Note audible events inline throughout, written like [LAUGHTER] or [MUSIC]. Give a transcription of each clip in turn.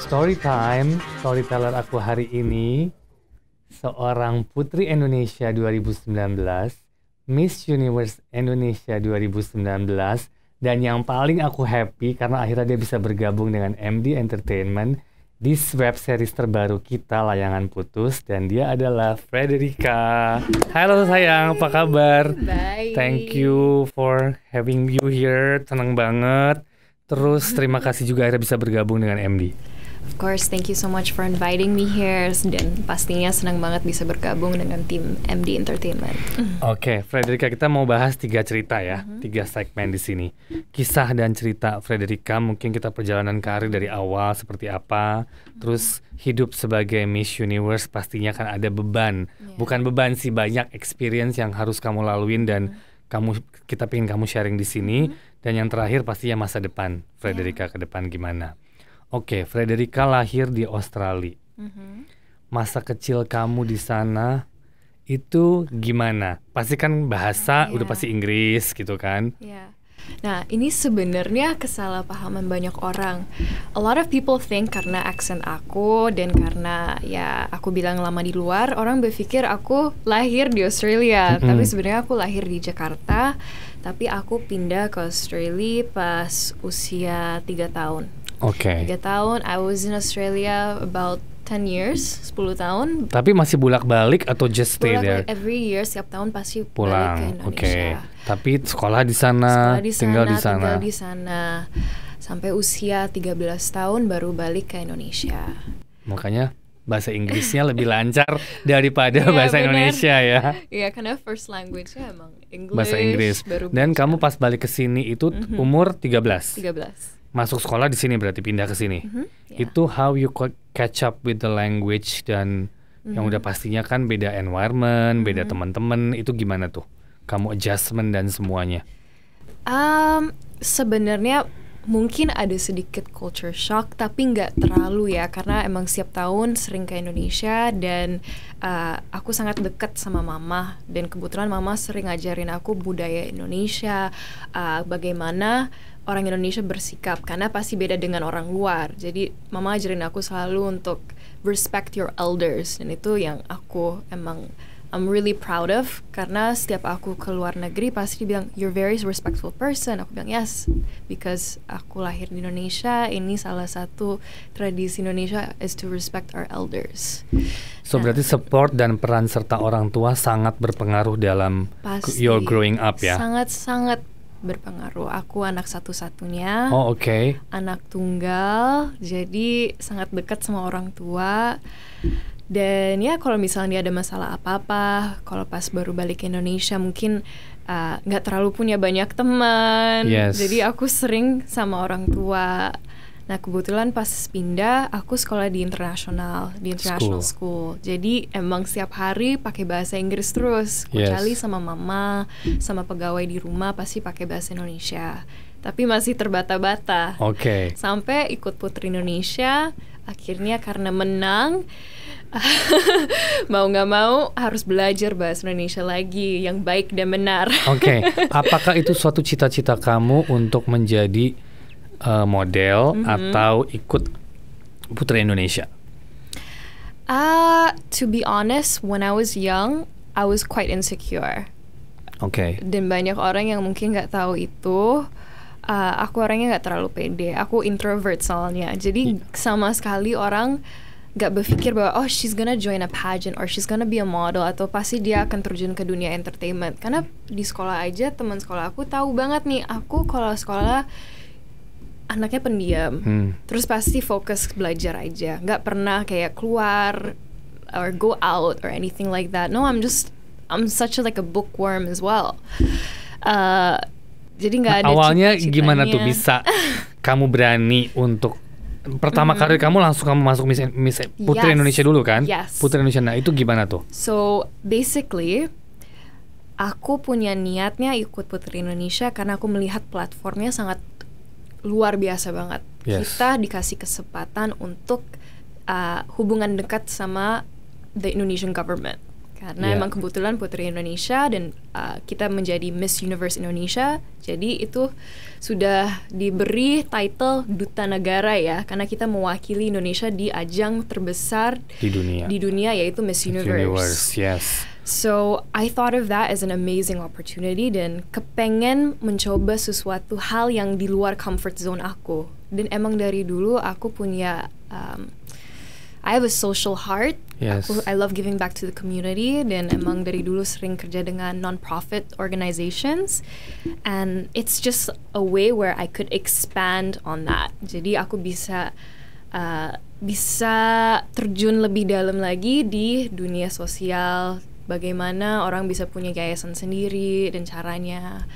Story time, storyteller aku hari ini seorang putri Indonesia 2019, Miss Universe Indonesia 2019 dan yang paling aku happy karena akhirnya dia bisa bergabung dengan MD Entertainment This web series terbaru kita layangan putus dan dia adalah Frederica. Halo sayang, apa kabar? Baik. Thank you for having you here. Tenang banget. Terus terima [LAUGHS] kasih juga akhirnya bisa bergabung dengan MD. Of course, thank you so much for inviting me here dan pastinya senang banget bisa bergabung dengan tim MD Entertainment. Oke, okay, Frederika kita mau bahas tiga cerita ya, mm-hmm. tiga segmen di sini. Kisah dan cerita Frederica, mungkin kita perjalanan karir dari awal seperti apa, mm-hmm. terus hidup sebagai Miss Universe pastinya kan ada beban, yeah. bukan beban sih banyak experience yang harus kamu laluin dan mm-hmm kamu kita pingin kamu sharing di sini mm -hmm. dan yang terakhir pastinya masa depan Frederica yeah. ke depan gimana Oke, okay, Frederica lahir di Australia. Mm -hmm. Masa kecil kamu di sana itu gimana? Pasti kan bahasa yeah. udah pasti Inggris gitu kan? Yeah. Nah, ini sebenarnya kesalahpahaman banyak orang. A lot of people think karena aksen aku dan karena ya aku bilang lama di luar, orang berpikir aku lahir di Australia, mm -hmm. tapi sebenarnya aku lahir di Jakarta, tapi aku pindah ke Australia pas usia 3 tahun. Oke. Okay. Tiga tahun. I was in Australia about 10 years, 10 tahun. Tapi masih bolak-balik atau just stay bulak there? Every year setiap tahun pasti pulang balik ke Okay. Tapi sekolah di sana, sekolah di sana tinggal di sana. Tinggal di sana sampai usia 13 tahun baru balik ke Indonesia. Makanya bahasa Inggrisnya lebih lancar [LAUGHS] daripada yeah, bahasa bener. Indonesia ya. Iya, yeah, karena first language-nya emang English. Bahasa Inggris. Baru Dan kamu pas balik ke sini itu mm -hmm. umur 13. 13 masuk sekolah di sini berarti pindah ke sini. Mm -hmm, yeah. Itu how you catch up with the language dan mm -hmm. yang mm-hmm. udah pastinya kan beda environment, beda mm -hmm. teman-teman, itu gimana tuh? Kamu adjustment dan semuanya? Um, sebenarnya mungkin ada sedikit culture shock tapi nggak terlalu ya karena emang setiap tahun sering ke Indonesia dan uh, aku sangat dekat sama mama dan kebetulan mama sering ngajarin aku budaya Indonesia uh, bagaimana orang Indonesia bersikap karena pasti beda dengan orang luar jadi mama ajarin aku selalu untuk respect your elders dan itu yang aku emang I'm really proud of karena setiap aku ke luar negeri pasti dibilang you're very respectful person. Aku bilang yes because aku lahir di Indonesia. Ini salah satu tradisi Indonesia is to respect our elders. So nah, berarti support dan peran serta orang tua sangat berpengaruh dalam pasti, your growing up ya. Sangat sangat berpengaruh. Aku anak satu-satunya. Oh, oke. Okay. Anak tunggal, jadi sangat dekat sama orang tua. Dan ya kalau misalnya ada masalah apa-apa, kalau pas baru balik ke Indonesia mungkin eh, nggak uh, terlalu punya banyak teman. Yes. Jadi aku sering sama orang tua. Nah kebetulan pas pindah aku sekolah di internasional, di international school. school. Jadi emang setiap hari pakai bahasa Inggris terus. Kecuali yes. sama mama, sama pegawai di rumah pasti pakai bahasa Indonesia tapi masih terbata-bata. Oke. Okay. Sampai ikut Putri Indonesia, akhirnya karena menang [LAUGHS] mau nggak mau harus belajar bahasa Indonesia lagi yang baik dan benar. Oke, okay. [LAUGHS] apakah itu suatu cita-cita kamu untuk menjadi uh, model mm -hmm. atau ikut Putri Indonesia? Uh, to be honest, when I was young, I was quite insecure. Oke. Okay. Dan banyak orang yang mungkin nggak tahu itu uh, aku orangnya nggak terlalu pede aku introvert soalnya jadi yeah. Hmm. sama sekali orang nggak berpikir bahwa oh she's gonna join a pageant or she's gonna be a model atau pasti dia akan terjun ke dunia entertainment karena di sekolah aja teman sekolah aku tahu banget nih aku kalau sekolah anaknya pendiam hmm. terus pasti fokus belajar aja nggak pernah kayak keluar or go out or anything like that no I'm just I'm such a, like a bookworm as well uh, jadi nggak ada awalnya cita gimana tuh bisa kamu berani untuk pertama mm. karir kamu langsung kamu masuk Miss, Miss Putri yes. Indonesia dulu kan? Yes. Putri Indonesia. Nah, itu gimana tuh? So, basically aku punya niatnya ikut Putri Indonesia karena aku melihat platformnya sangat luar biasa banget. Yes. Kita dikasih kesempatan untuk uh, hubungan dekat sama the Indonesian government karena yeah. emang kebetulan putri Indonesia dan uh, kita menjadi Miss Universe Indonesia jadi itu sudah diberi title duta negara ya karena kita mewakili Indonesia di ajang terbesar di dunia di dunia yaitu Miss Universe, Universe yes So I thought of that as an amazing opportunity dan kepengen mencoba sesuatu hal yang di luar comfort zone aku dan emang dari dulu aku punya um, I have a social heart. Yes. Aku, I love giving back to the community dan emang dari dulu sering kerja dengan non-profit organizations and it's just a way where I could expand on that. Jadi aku bisa uh, bisa terjun lebih dalam lagi di dunia sosial, bagaimana orang bisa punya yayasan sendiri dan caranya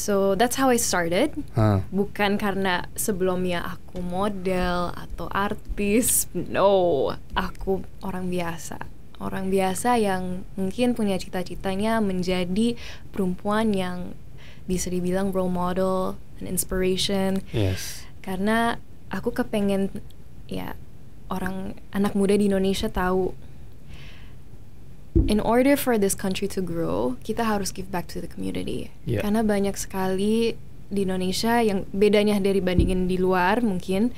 So that's how I started. Huh. Ah. Bukan karena sebelumnya aku model atau artis. No, aku orang biasa. Orang biasa yang mungkin punya cita-citanya menjadi perempuan yang bisa dibilang role model and inspiration. Yes. Karena aku kepengen ya orang anak muda di Indonesia tahu in order for this country to grow, kita harus give back to the community. Yeah. Karena banyak sekali di Indonesia yang bedanya dari bandingin di luar mungkin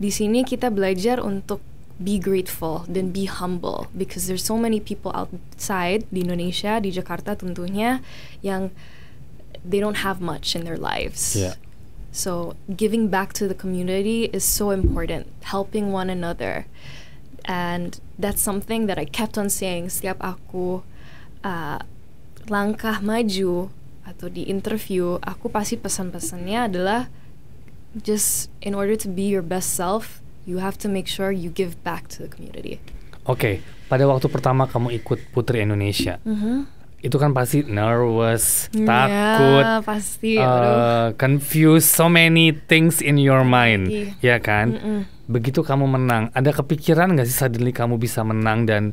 di sini kita belajar untuk be grateful dan be humble because there's so many people outside di Indonesia di Jakarta tentunya yang they don't have much in their lives. Yeah. So giving back to the community is so important. Helping one another and that's something that I kept on saying setiap aku uh, langkah maju atau di interview aku pasti pesan-pesannya adalah just in order to be your best self you have to make sure you give back to the community. Oke, okay. pada waktu pertama kamu ikut Putri Indonesia. Mm -hmm itu kan pasti nervous, iya, takut, confuse pasti, uh, confused, so many things in your mind, yeah. ya iya kan? Mm -mm. Begitu kamu menang, ada kepikiran nggak sih suddenly kamu bisa menang dan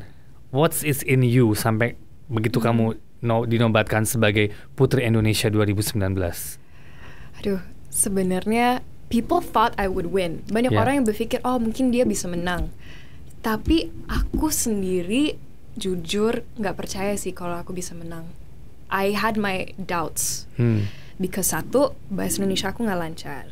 what is in you sampai begitu mm kamu no, dinobatkan sebagai Putri Indonesia 2019? Aduh, sebenarnya people thought I would win. Banyak yeah. orang yang berpikir, oh mungkin dia bisa menang. Tapi aku sendiri jujur nggak percaya sih kalau aku bisa menang. I had my doubts. Hmm. Because satu, bahasa Indonesia aku nggak lancar.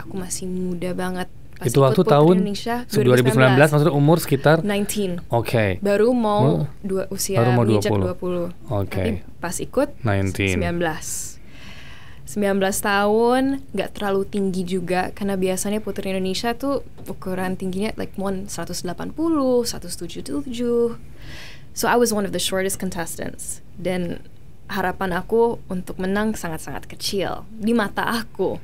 Aku masih muda banget. Pas itu waktu tahun Indonesia 2019, 2019 maksudnya umur sekitar 19. Oke. Okay. Baru mau dua usia Baru mau 20. 20. Oke. Okay. Tapi pas ikut 19. 19. 19 tahun nggak terlalu tinggi juga karena biasanya putri Indonesia tuh ukuran tingginya like 180, 177 So I was one of the shortest contestants dan harapan aku untuk menang sangat-sangat kecil di mata aku.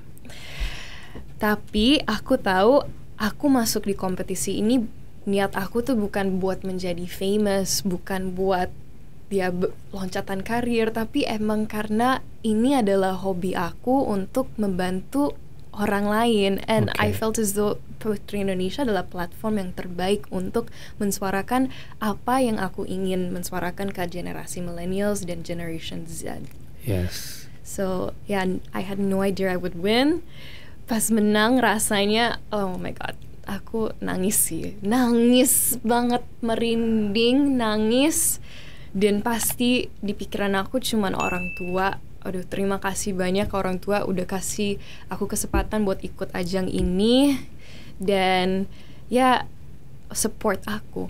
Tapi aku tahu aku masuk di kompetisi ini niat aku tuh bukan buat menjadi famous, bukan buat dia loncatan karir, tapi emang karena ini adalah hobi aku untuk membantu orang lain and okay. I felt as though Putri Indonesia adalah platform yang terbaik untuk mensuarakan apa yang aku ingin mensuarakan ke generasi millennials dan generation Z. Yes. So, yeah, I had no idea I would win. Pas menang rasanya oh my god, aku nangis sih. Nangis banget merinding, nangis dan pasti di pikiran aku cuman orang tua aduh terima kasih banyak ke orang tua udah kasih aku kesempatan buat ikut ajang ini dan ya support aku.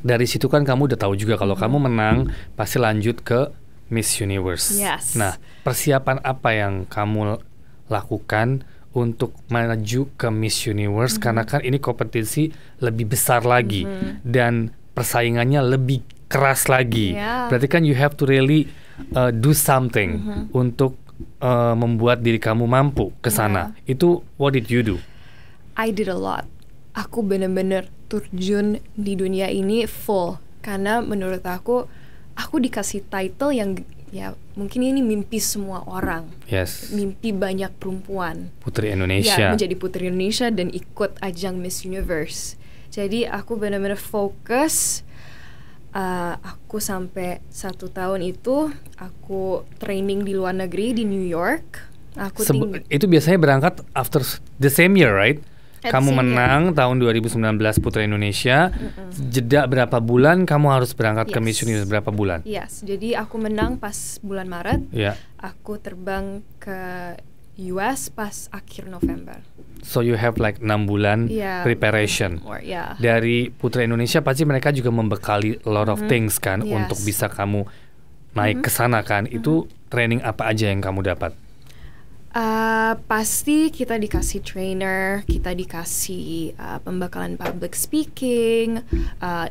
Dari situ kan kamu udah tahu juga kalau hmm. kamu menang pasti lanjut ke Miss Universe. Yes. Nah, persiapan apa yang kamu lakukan untuk maju ke Miss Universe hmm. karena kan ini kompetisi lebih besar lagi hmm. dan persaingannya lebih keras lagi. Yeah. Berarti kan you have to really uh, do something mm -hmm. untuk uh, membuat diri kamu mampu ke sana. Yeah. Itu what did you do? I did a lot. Aku bener-bener terjun di dunia ini full karena menurut aku aku dikasih title yang ya mungkin ini mimpi semua orang. Yes. Mimpi banyak perempuan. Putri Indonesia. Ya, menjadi putri Indonesia dan ikut ajang Miss Universe. Jadi aku benar-benar fokus uh, aku sampai satu tahun itu aku training di luar negeri di New York. Aku Sebe itu biasanya berangkat after the same year, right? At kamu menang year. tahun 2019 Putra Indonesia. Mm -mm. Jeda berapa bulan kamu harus berangkat yes. ke Miss Universe berapa bulan? Yes, jadi aku menang pas bulan Maret. Yeah. Aku terbang ke US pas akhir November. So you have like enam bulan yeah, preparation. Or, yeah. Dari Putra Indonesia pasti mereka juga membekali a lot of mm -hmm. things kan yes. untuk bisa kamu naik mm -hmm. ke sana kan. Mm -hmm. Itu training apa aja yang kamu dapat? Uh, pasti kita dikasih trainer, kita dikasih uh, pembekalan public speaking, uh,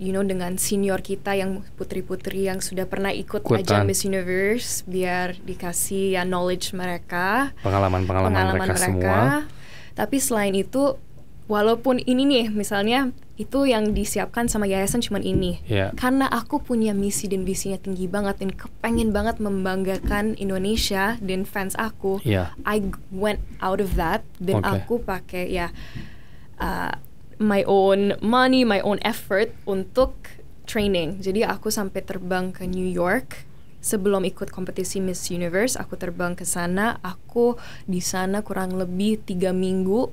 you know dengan senior kita yang putri-putri yang sudah pernah ikut aja Miss Universe biar dikasih ya knowledge mereka pengalaman-pengalaman pengalaman mereka, mereka semua tapi selain itu walaupun ini nih misalnya itu yang disiapkan sama yayasan cuman ini yeah. karena aku punya misi dan visinya tinggi banget dan kepengen banget membanggakan Indonesia dan fans aku yeah. I went out of that dan okay. aku pakai ya uh, my own money, my own effort untuk training. Jadi aku sampai terbang ke New York sebelum ikut kompetisi Miss Universe, aku terbang ke sana. Aku di sana kurang lebih tiga minggu.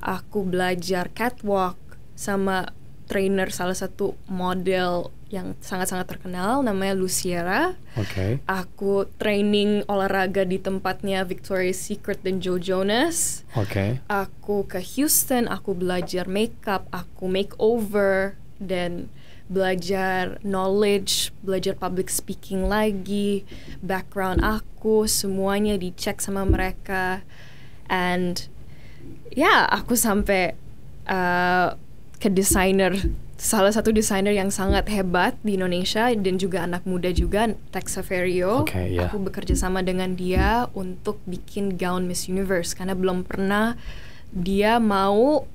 Aku belajar catwalk sama trainer salah satu model yang sangat-sangat terkenal namanya Luciera. Oke. Okay. Aku training olahraga di tempatnya Victoria's Secret dan Joe Jonas. Oke. Okay. Aku ke Houston, aku belajar makeup, aku makeover dan belajar knowledge, belajar public speaking lagi, background aku semuanya dicek sama mereka and ya yeah, aku sampai uh, ke desainer salah satu desainer yang sangat hebat di Indonesia dan juga anak muda juga Tex Saverio. Okay, iya. yeah. Aku bekerja sama dengan dia untuk bikin gaun Miss Universe karena belum pernah dia mau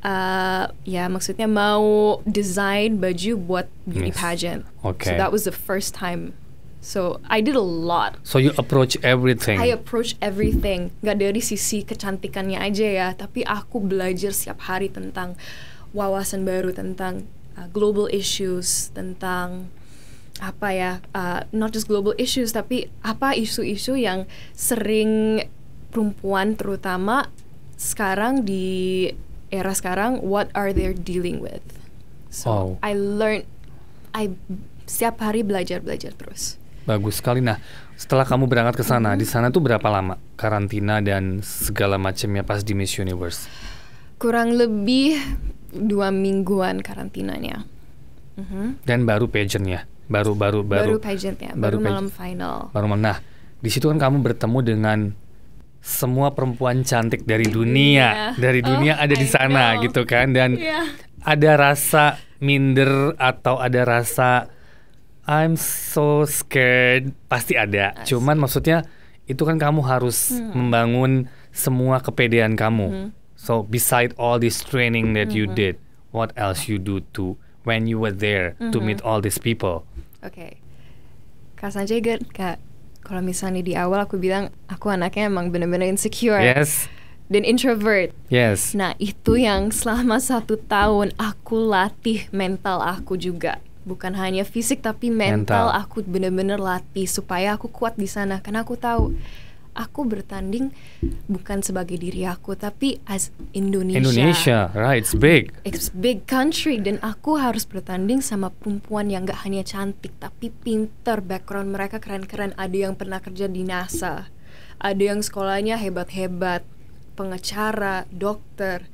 uh, ya maksudnya mau desain baju buat beauty yes. pageant. Okay. So that was the first time So I did a lot. So you approach everything. I approach everything. Gak dari sisi kecantikannya aja ya, tapi aku belajar setiap hari tentang wawasan baru tentang uh, global issues tentang apa ya uh, not just global issues tapi apa isu-isu yang sering perempuan terutama sekarang di era sekarang what are they dealing with so wow. I learn I setiap hari belajar belajar terus bagus sekali nah setelah kamu berangkat ke sana mm -hmm. di sana tuh berapa lama karantina dan segala macamnya pas di Miss Universe kurang lebih dua mingguan karantinanya. Mm-hmm. Dan baru pageantnya, baru baru baru. Baru pageantnya, baru, baru malam pageant. final. Baru malam. Nah, di situ kan kamu bertemu dengan semua perempuan cantik dari dunia, yeah. dari oh dunia oh, ada di sana gitu kan dan yeah. ada rasa minder atau ada rasa I'm so scared pasti ada. Asli. Cuman maksudnya itu kan kamu harus hmm. membangun semua kepedean kamu. Hmm So beside all this training that mm -hmm. you mm-hmm. did, what else you do to when you were there mm -hmm. to meet mm-hmm. all these people? Oke, okay. Kak Sanjay, Kak, kalau misalnya di awal aku bilang aku anaknya emang benar-benar insecure. Yes dan introvert. Yes. Nah, itu yang selama satu tahun aku latih mental aku juga. Bukan hanya fisik tapi mental, mental. aku benar-benar latih supaya aku kuat di sana karena aku tahu aku bertanding bukan sebagai diri aku tapi as Indonesia. Indonesia, right? It's big. It's big country dan aku harus bertanding sama perempuan yang gak hanya cantik tapi pinter, background mereka keren-keren. Ada yang pernah kerja di NASA, ada yang sekolahnya hebat-hebat, pengacara, dokter.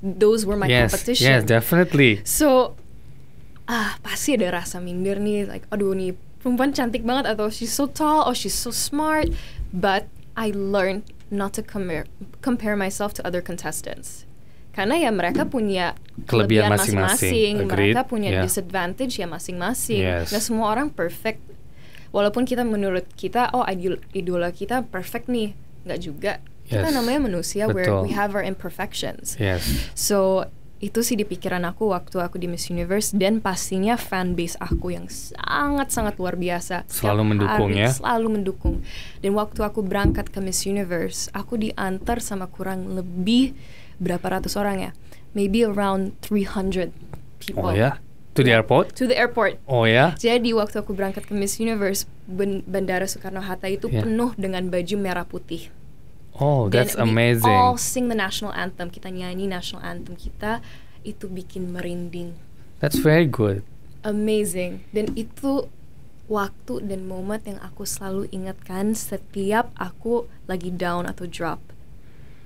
Those were my yes, competition. Yes, definitely. So ah pasti ada rasa minder nih like aduh nih perempuan cantik banget atau she's so tall or she's so smart but I learned not to compare, compare myself to other contestants. Karena ya mereka punya kelebihan masing-masing, mereka punya yeah. disadvantage ya masing-masing. Yes. Gak semua orang perfect. Walaupun kita menurut kita oh idola kita perfect nih, nggak juga. Yes. Kita namanya manusia Betul. where we have our imperfections. Yes. So itu sih di pikiran aku waktu aku di Miss Universe dan pastinya fanbase aku yang sangat-sangat luar biasa selalu mendukung ya selalu mendukung dan waktu aku berangkat ke Miss Universe aku diantar sama kurang lebih berapa ratus orang ya maybe around 300 people oh ya To the ya. airport? To the airport. Oh ya. Jadi waktu aku berangkat ke Miss Universe, bandara Soekarno Hatta itu yeah. penuh dengan baju merah putih Oh, Dan amazing. We all sing the national anthem. Kita nyanyi national anthem kita itu bikin merinding. That's very good. Amazing. Dan itu waktu dan momen yang aku selalu ingatkan setiap aku lagi down atau drop.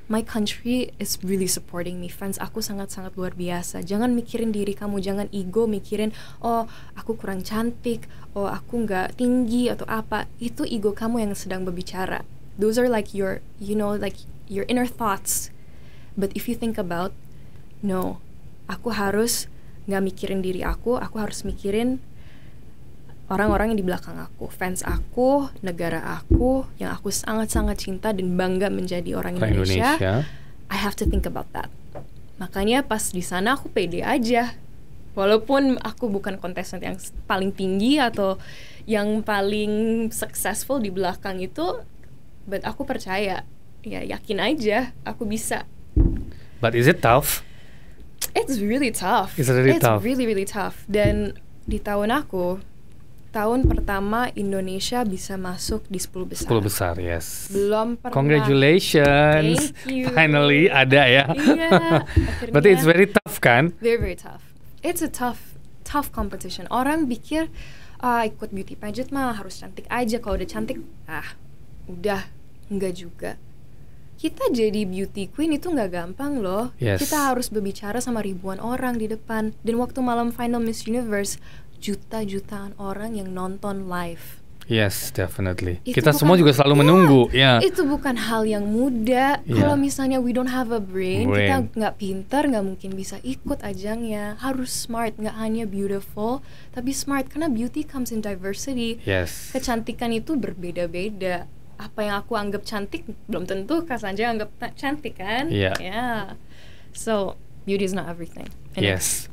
My country is really supporting me. Fans aku sangat-sangat luar biasa. Jangan mikirin diri kamu, jangan ego mikirin, oh aku kurang cantik, oh aku nggak tinggi atau apa. Itu ego kamu yang sedang berbicara those are like your you know like your inner thoughts but if you think about no aku harus nggak mikirin diri aku aku harus mikirin orang-orang yang di belakang aku fans aku negara aku yang aku sangat-sangat cinta dan bangga menjadi orang Indonesia, Indonesia. I have to think about that makanya pas di sana aku pede aja walaupun aku bukan kontestan yang paling tinggi atau yang paling successful di belakang itu but aku percaya ya yakin aja aku bisa but is it tough it's really tough it's really it's tough really really tough dan di tahun aku tahun pertama Indonesia bisa masuk di 10 besar. 10 besar, yes. Belum pernah. Congratulations. Thank you. Finally ada ya. Yeah. [LAUGHS] Akhirnya, it's very tough kan? Very very tough. It's a tough tough competition. Orang pikir uh, ikut beauty pageant mah harus cantik aja kalau udah cantik ah udah enggak juga kita jadi beauty queen itu nggak gampang loh. Yes. Kita harus berbicara sama ribuan orang di depan. Dan waktu malam final Miss Universe, juta-jutaan orang yang nonton live. Yes, definitely. Itu kita bukan, semua juga selalu yeah, menunggu, ya. Yeah. Itu bukan hal yang mudah. Yeah. Kalau misalnya we don't have a brain, brain. kita nggak pintar, nggak mungkin bisa ikut ajangnya. Harus smart, nggak hanya beautiful, tapi smart karena beauty comes in diversity. Yes. Kecantikan itu berbeda-beda apa yang aku anggap cantik belum tentu Cassandra anggap cantik kan yeah. yeah so beauty is not everything in yes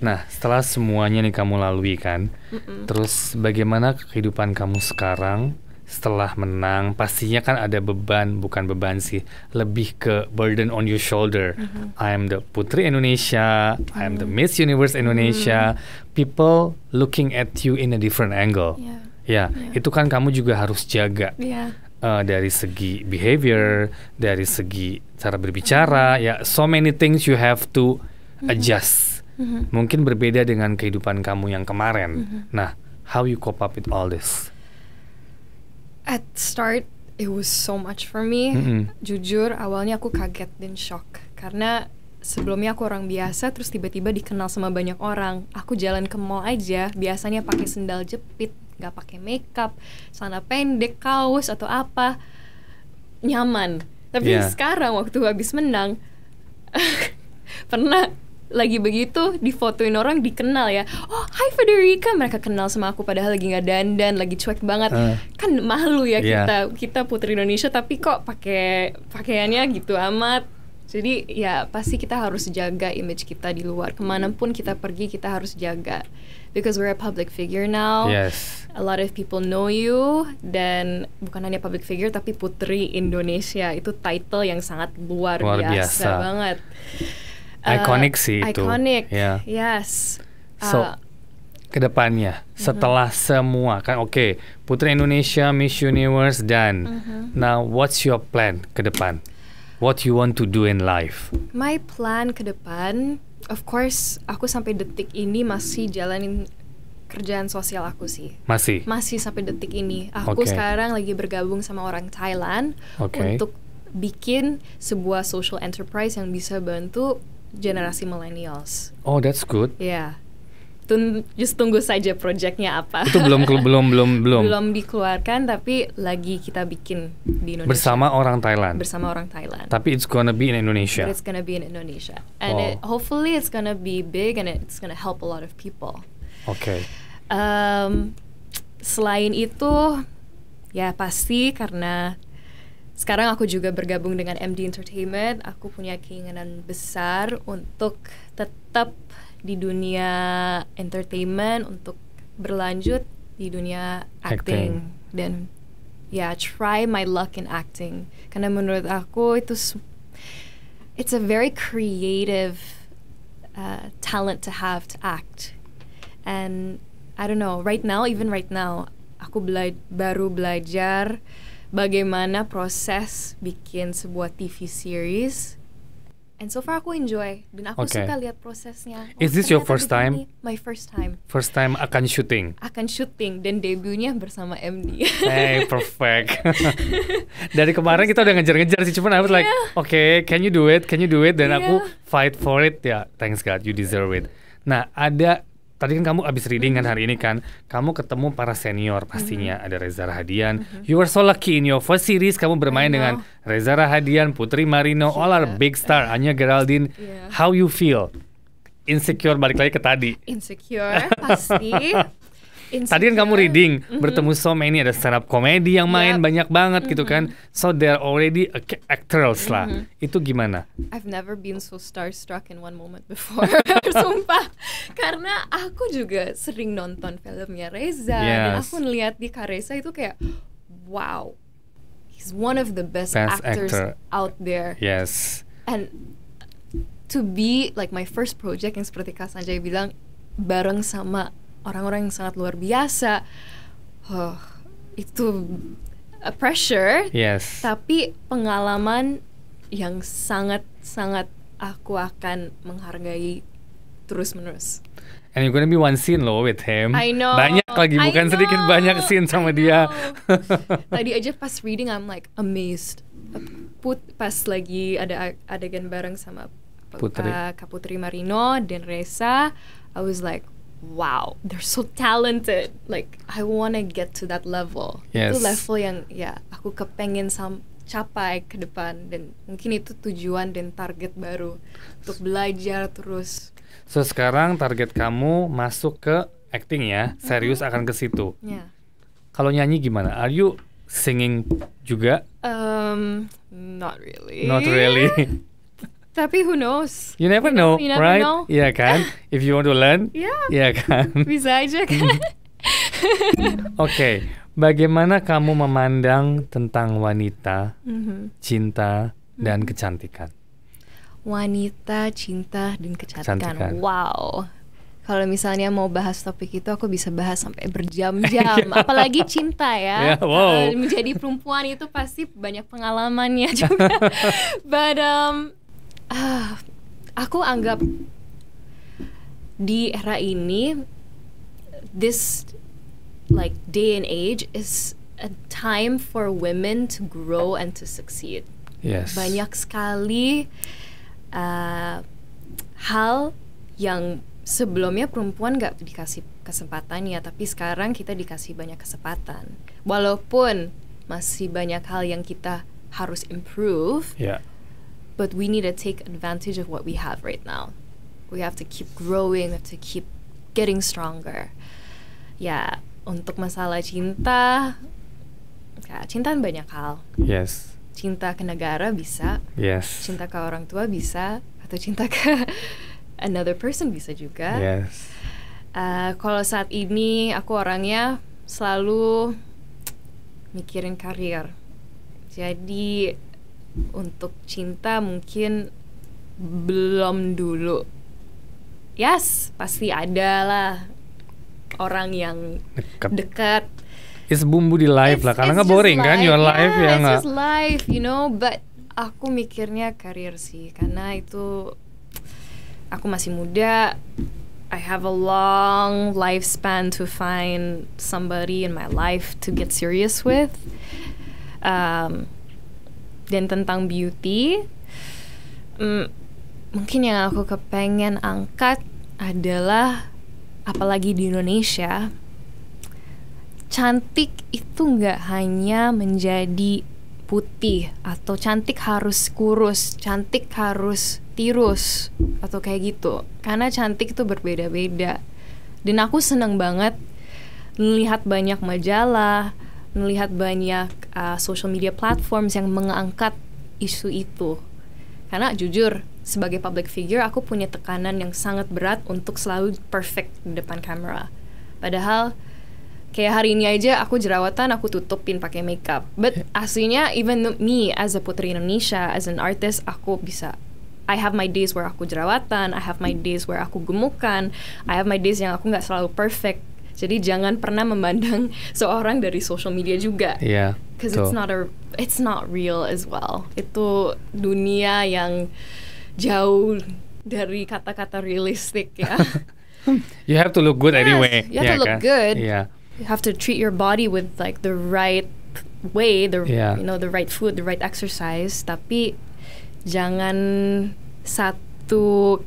nah setelah semuanya nih kamu lalui kan mm -mm. terus bagaimana kehidupan kamu sekarang setelah menang pastinya kan ada beban bukan beban sih lebih ke burden on your shoulder mm -hmm. I am the putri Indonesia mm. I am the mm. Miss Universe Indonesia mm. people looking at you in a different angle yeah. ya yeah. itu kan kamu juga harus jaga yeah uh, dari segi behavior, dari segi cara berbicara, mm-hmm. ya so many things you have to mm-hmm. adjust. Mm-hmm. Mungkin berbeda dengan kehidupan kamu yang kemarin. Nah, how you cope up with all this? At start it was so much for me. Mm -hmm. Jujur awalnya aku kaget dan shock karena sebelumnya aku orang biasa terus tiba-tiba dikenal sama banyak orang. Aku jalan ke mall aja, biasanya pakai sendal jepit, nggak pakai makeup celana pendek kaos atau apa nyaman tapi yeah. sekarang waktu habis menang [LAUGHS] pernah lagi begitu difotoin orang dikenal ya oh hi Federica mereka kenal sama aku padahal lagi nggak dandan lagi cuek banget uh, kan malu ya yeah. kita kita putri Indonesia tapi kok pakai pakaiannya gitu amat jadi ya pasti kita harus jaga image kita di luar kemanapun kita pergi kita harus jaga because we're a public figure now. Yes. A lot of people know you dan bukan hanya public figure tapi putri Indonesia itu title yang sangat luar, luar biasa. biasa banget. Eh, iconic uh, sih itu. Iconic. Yeah. Yes. Uh, so ah. kedepannya mm-hmm. setelah semua kan oke okay, Putri Indonesia Miss Universe dan uh mm-hmm. -huh. now what's your plan ke depan what you want to do in life my plan ke depan Of course, aku sampai detik ini masih jalanin kerjaan sosial aku sih. Masih. Masih sampai detik ini. Aku okay. sekarang lagi bergabung sama orang Thailand okay. untuk bikin sebuah social enterprise yang bisa bantu generasi millennials. Oh, that's good. Ya. Yeah tun just tunggu saja projectnya apa. Itu belum belum belum belum. Belum dikeluarkan tapi lagi kita bikin di Indonesia. Bersama orang Thailand. Bersama orang Thailand. Tapi it's gonna be in Indonesia. But it's gonna be in Indonesia. And wow. it, hopefully it's gonna be big and it's gonna help a lot of people. Oke. Okay. Um, selain itu ya pasti karena sekarang aku juga bergabung dengan MD Entertainment, aku punya keinginan besar untuk tetap di dunia entertainment untuk berlanjut di dunia acting, acting. dan ya yeah, try my luck in acting karena menurut aku itu it's a very creative uh, talent to have to act and I don't know right now even right now aku bela baru belajar bagaimana proses bikin sebuah TV series and so far aku enjoy dan aku okay. suka lihat prosesnya. Oh, Is this your first time? Ini, my first time. First time akan syuting. Akan syuting dan debutnya bersama MD. hey, [LAUGHS] perfect. [LAUGHS] Dari kemarin kita udah ngejar-ngejar sih, cuman I was yeah. like, oke, okay, can you do it? Can you do it? Dan yeah. aku fight for it. Ya, yeah, thanks God, you deserve it. Nah, ada tadi kan kamu abis reading kan hari ini kan, kamu ketemu para senior pastinya mm-hmm. ada Reza Rahadian. Mm-hmm. You were so lucky in your first series kamu bermain dengan Reza Rahadian, Putri Marino, yeah. all are big star, Anya Geraldine. Yeah. How you feel? Insecure balik lagi ke tadi. Insecure pasti. Insecure. Tadi kan kamu reading, mm-hmm. bertemu so many ada stand up komedi yang main yep. banyak banget mm-hmm. gitu kan. So they're already actors lah. Mm-hmm. Itu gimana? I've never been so starstruck in one moment before. [LAUGHS] Sumpah. Karena aku juga sering nonton filmnya Reza yes. dan aku ngeliat di Karesa itu kayak wow. He's one of the best, best actors actor. out there. Yes. And to be like my first project yang seperti Kak Sanjay bilang bareng sama orang-orang yang sangat luar biasa. Oh, itu a uh, pressure. Yes. Tapi pengalaman yang sangat-sangat aku akan menghargai terus-menerus. And you're gonna be one scene loh with him. I know. Banyak lagi, bukan know, sedikit banyak scene sama dia. Tadi aja pas reading, I'm like amazed. Put pas lagi ada adegan bareng sama Putri. Uh, Kaputri Marino dan Reza, I was like, wow, they're so talented. Like I wanna get to that level. Yes. Itu level yang ya aku kepengen sam capai ke depan dan mungkin itu tujuan dan target baru untuk belajar terus. So sekarang target kamu masuk ke acting ya, mm-hmm. serius akan ke situ. Yeah. Kalau nyanyi gimana? Are you singing juga? Um, not really. Not really. [LAUGHS] Tapi who knows? You never you know, know you never right? Know. Iya kan? [LAUGHS] If you want to learn, yeah. iya kan? [LAUGHS] Bisa aja [LAUGHS] kan? Oke, okay. bagaimana kamu memandang tentang wanita, mm-hmm. cinta, mm-hmm. dan kecantikan? Wanita, cinta, dan kecantikan. kecantikan. Wow. Kalau misalnya mau bahas topik itu, aku bisa bahas sampai berjam-jam. Apalagi cinta ya. Yeah, wow. Menjadi perempuan itu pasti banyak pengalamannya juga. But um, uh, aku anggap di era ini this like day and age is a time for women to grow and to succeed. Yes. Banyak sekali uh, hal yang sebelumnya perempuan gak dikasih kesempatan ya, tapi sekarang kita dikasih banyak kesempatan. Walaupun masih banyak hal yang kita harus improve. Yeah but we need to take advantage of what we have right now. We have to keep growing, have to keep getting stronger. Ya, untuk masalah cinta, ya, cinta kan banyak hal. Yes. Cinta ke negara bisa. Yes. Cinta ke orang tua bisa, atau cinta ke [LAUGHS] another person bisa juga. Yes. Uh, kalau saat ini aku orangnya selalu mikirin karir. Jadi untuk cinta mungkin belum dulu. Yes, pasti ada lah orang yang dekat. dekat. It's bumbu di live it's, lah, karena nggak boring kan, life. kan your yeah, life ya nggak. It's life, you know. But aku mikirnya karir sih, karena itu aku masih muda. I have a long lifespan to find somebody in my life to get serious with. Um, dan tentang beauty mm, mungkin yang aku kepengen angkat adalah apalagi di Indonesia cantik itu nggak hanya menjadi putih atau cantik harus kurus, cantik harus tirus atau kayak gitu. Karena cantik itu berbeda-beda. Dan aku seneng banget lihat banyak majalah, melihat banyak uh, social media platforms yang mengangkat isu itu. Karena jujur, sebagai public figure aku punya tekanan yang sangat berat untuk selalu perfect di depan kamera. Padahal kayak hari ini aja aku jerawatan aku tutupin pakai makeup but eh. aslinya even me as a putri Indonesia as an artist aku bisa I have my days where aku jerawatan I have my hmm. days where aku gemukan I have my days yang aku nggak selalu perfect jadi jangan pernah memandang [LAUGHS] seorang dari social media juga. Iya. Yeah, Because it's not a it's not real as well. Itu dunia yang jauh dari kata-kata realistik ya. [LAUGHS] you have to look good yes, anyway. You have yeah, to look kan? good. Yeah. You have to treat your body with like the right way, the yeah. you know the right food, the right exercise. Tapi jangan satu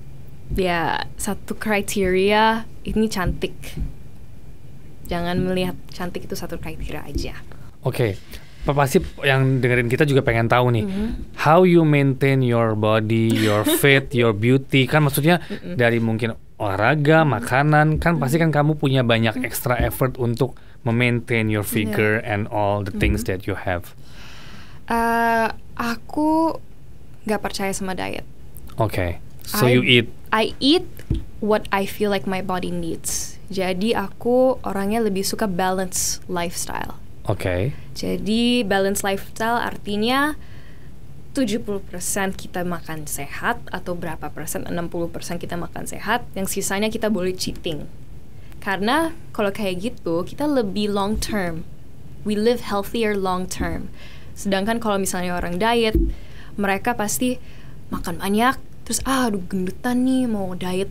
ya satu kriteria ini cantik Jangan melihat cantik itu satu kriteria aja. Oke. Okay pasti yang dengerin kita juga pengen tahu nih mm -hmm. how you maintain your body, your [LAUGHS] fit, your beauty kan maksudnya mm -hmm. dari mungkin olahraga, makanan kan pasti kan kamu punya banyak extra effort untuk memaintain your figure yeah. and all the things mm -hmm. that you have. Uh, aku nggak percaya sama diet. Oke, okay. so I, you eat. I eat what I feel like my body needs jadi aku orangnya lebih suka balance lifestyle. Oke. Okay. Jadi balance lifestyle artinya 70% kita makan sehat atau berapa persen 60% kita makan sehat, yang sisanya kita boleh cheating. Karena kalau kayak gitu kita lebih long term. We live healthier long term. Sedangkan kalau misalnya orang diet, mereka pasti makan banyak, terus ah aduh gendutan nih mau diet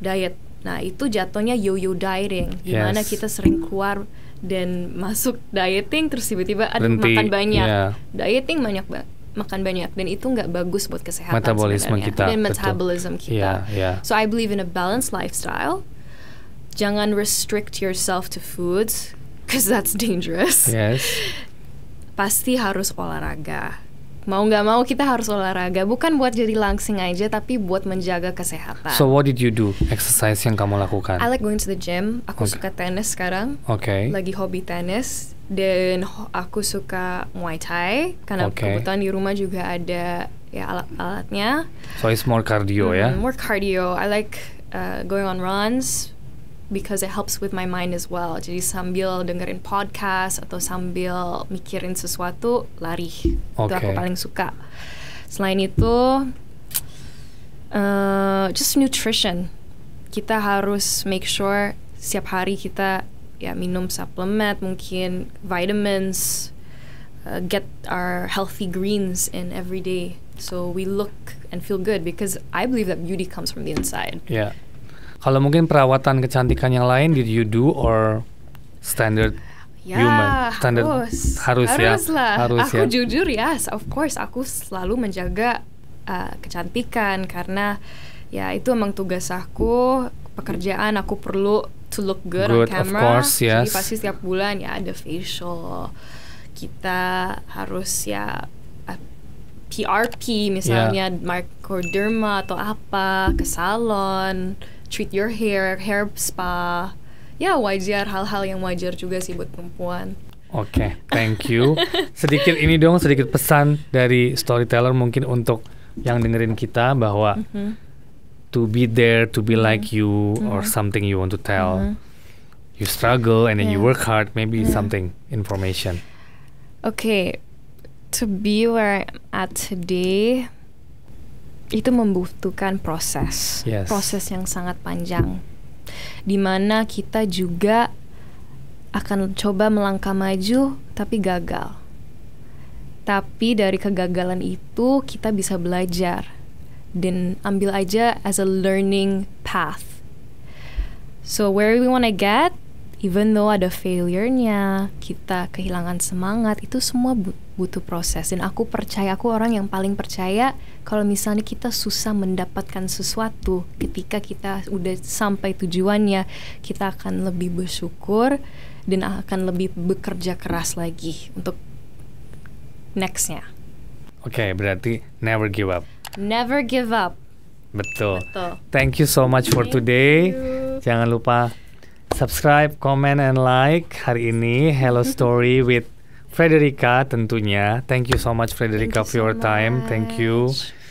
diet Nah, itu jatuhnya yo-yo dieting, yes. gimana kita sering keluar dan masuk dieting terus tiba-tiba ada makan banyak. Yeah. Dieting banyak banget makan banyak dan itu nggak bagus buat kesehatan metabolisme sebenarnya. kita dan metabolism kita. Yeah, yeah. So I believe in a balanced lifestyle. Jangan restrict yourself to foods because that's dangerous. Yes. Pasti harus olahraga mau nggak mau kita harus olahraga bukan buat jadi langsing aja tapi buat menjaga kesehatan. So what did you do? Exercise yang kamu lakukan? I like going to the gym. Aku okay. suka tenis sekarang. Oke. Okay. Lagi hobi tenis dan aku suka Muay Thai karena okay. kebetulan di rumah juga ada ya alat-alatnya. So it's more cardio mm, ya? Hmm, more cardio. I like uh, going on runs because it helps with my mind as well. Jadi sambil dengerin podcast atau sambil mikirin sesuatu lari. Okay. Itu aku paling suka. Selain itu uh, just nutrition. Kita harus make sure setiap hari kita ya minum suplemen mungkin vitamins uh, get our healthy greens in every day so we look and feel good because I believe that beauty comes from the inside. Yeah. Kalau mungkin perawatan kecantikan yang lain did you do or standard Ya, human standard harus, harus, ya. Lah. Harus aku ya. jujur ya, yes, of course aku selalu menjaga uh, kecantikan karena ya itu emang tugas aku, pekerjaan aku perlu to look good, good on camera. Of course, yes. Jadi pasti setiap bulan ya ada facial. Kita harus ya PRP uh, misalnya yeah. microderma atau apa ke salon treat your hair, hair spa. Ya wajar hal-hal yang wajar juga sih buat perempuan. Oke, okay, thank you. [LAUGHS] sedikit ini dong, sedikit pesan dari storyteller mungkin untuk yang dengerin kita bahwa mm -hmm. to be there, to be mm-hmm. like you, mm -hmm. or mm-hmm. something you want to tell. Mm -hmm. You struggle and then yeah. you work hard. Maybe yeah. something information. Okay, to be where I'm at today itu membutuhkan proses, yes. proses yang sangat panjang, di mana kita juga akan coba melangkah maju tapi gagal. Tapi dari kegagalan itu kita bisa belajar dan ambil aja as a learning path. So where we wanna get even though ada failure-nya, kita kehilangan semangat, itu semua butuh proses. Dan aku percaya, aku orang yang paling percaya kalau misalnya kita susah mendapatkan sesuatu ketika kita udah sampai tujuannya, kita akan lebih bersyukur dan akan lebih bekerja keras lagi untuk nextnya. Oke, okay, berarti never give up. Never give up. Betul. Betul. Thank you so much for today. Jangan lupa subscribe, comment, and like hari ini Hello [LAUGHS] Story with Frederica tentunya. Thank you so much Frederica you for your much. time. Thank you.